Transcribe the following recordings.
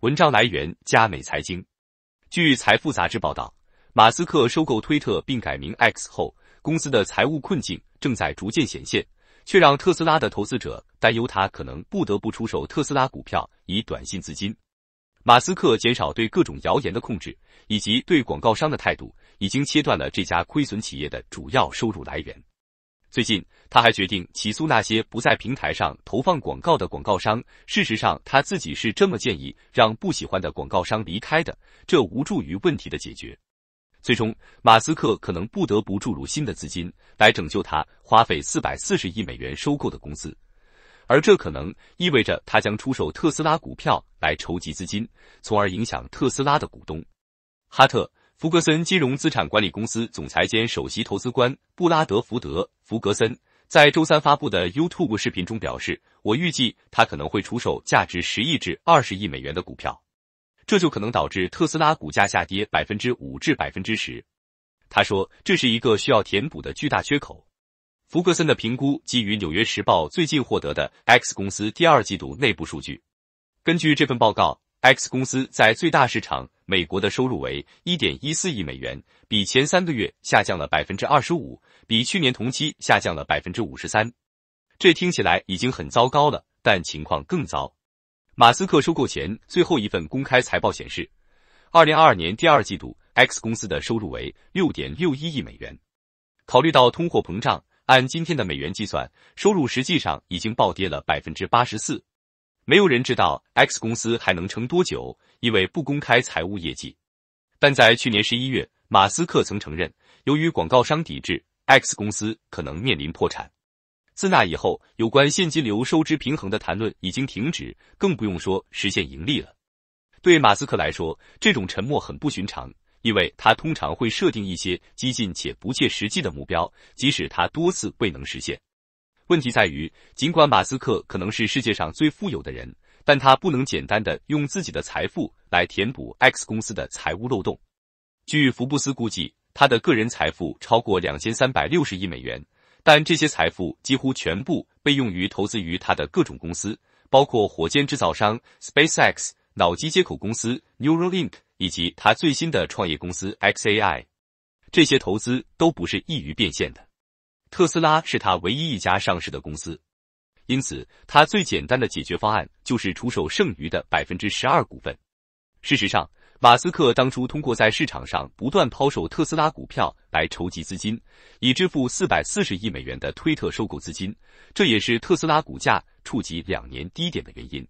文章来源：佳美财经。据财富杂志报道，马斯克收购推特并改名 X 后，公司的财务困境正在逐渐显现，却让特斯拉的投资者担忧他可能不得不出售特斯拉股票以短信资金。马斯克减少对各种谣言的控制，以及对广告商的态度，已经切断了这家亏损企业的主要收入来源。最近，他还决定起诉那些不在平台上投放广告的广告商。事实上，他自己是这么建议让不喜欢的广告商离开的，这无助于问题的解决。最终，马斯克可能不得不注入新的资金来拯救他花费四百四十亿美元收购的公司，而这可能意味着他将出售特斯拉股票来筹集资金，从而影响特斯拉的股东。哈特·福格森金融资产管理公司总裁兼首席投资官布拉德福德。弗格森在周三发布的 YouTube 视频中表示：“我预计他可能会出售价值十亿至二十亿美元的股票，这就可能导致特斯拉股价下跌百分之五至百分之十。”他说：“这是一个需要填补的巨大缺口。”弗格森的评估基于《纽约时报》最近获得的 X 公司第二季度内部数据。根据这份报告。X 公司在最大市场美国的收入为一点一四亿美元，比前三个月下降了百分之二十五，比去年同期下降了百分之五十三。这听起来已经很糟糕了，但情况更糟。马斯克收购前最后一份公开财报显示，二零二二年第二季度 X 公司的收入为六点六一亿美元。考虑到通货膨胀，按今天的美元计算，收入实际上已经暴跌了百分之八十四。没有人知道 X 公司还能撑多久，因为不公开财务业绩。但在去年十一月，马斯克曾承认，由于广告商抵制，X 公司可能面临破产。自那以后，有关现金流收支平衡的谈论已经停止，更不用说实现盈利了。对马斯克来说，这种沉默很不寻常，因为他通常会设定一些激进且不切实际的目标，即使他多次未能实现。问题在于，尽管马斯克可能是世界上最富有的人，但他不能简单的用自己的财富来填补 X 公司的财务漏洞。据福布斯估计，他的个人财富超过两千三百六十亿美元，但这些财富几乎全部被用于投资于他的各种公司，包括火箭制造商 SpaceX、脑机接口公司 Neuralink 以及他最新的创业公司 xAI。这些投资都不是易于变现的。特斯拉是他唯一一家上市的公司，因此他最简单的解决方案就是出售剩余的百分之十二股份。事实上，马斯克当初通过在市场上不断抛售特斯拉股票来筹集资金，以支付四百四十亿美元的推特收购资金，这也是特斯拉股价触及两年低点的原因。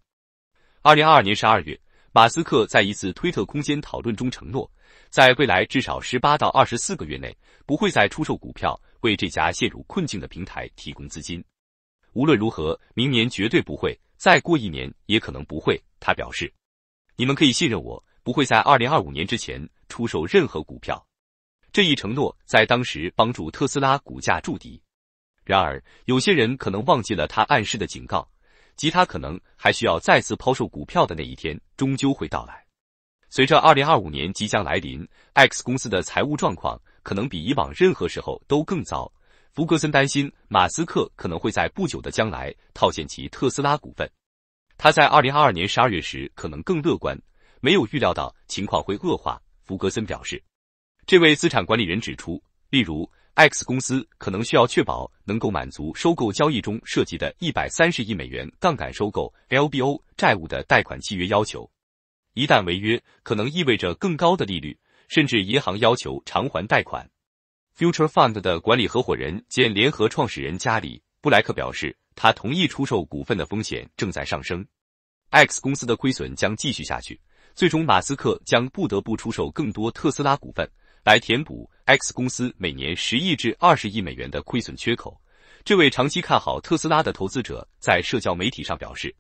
二零二二年十二月。马斯克在一次推特空间讨论中承诺，在未来至少十八到二十四个月内，不会再出售股票为这家陷入困境的平台提供资金。无论如何，明年绝对不会，再过一年也可能不会。他表示：“你们可以信任我，不会在二零二五年之前出售任何股票。”这一承诺在当时帮助特斯拉股价筑底。然而，有些人可能忘记了他暗示的警告，即他可能还需要再次抛售股票的那一天。终究会到来。随着二零二五年即将来临，X 公司的财务状况可能比以往任何时候都更糟。福格森担心马斯克可能会在不久的将来套现其特斯拉股份。他在二零二二年十二月时可能更乐观，没有预料到情况会恶化。福格森表示，这位资产管理人指出，例如。X 公司可能需要确保能够满足收购交易中涉及的130亿美元杠杆收购 （LBO） 债务的贷款契约要求。一旦违约，可能意味着更高的利率，甚至银行要求偿还贷款。Future Fund 的管理合伙人兼联合创始人加里·布莱克表示，他同意出售股份的风险正在上升。X 公司的亏损将继续下去，最终马斯克将不得不出售更多特斯拉股份来填补。X 公司每年十亿至二十亿美元的亏损缺口，这位长期看好特斯拉的投资者在社交媒体上表示。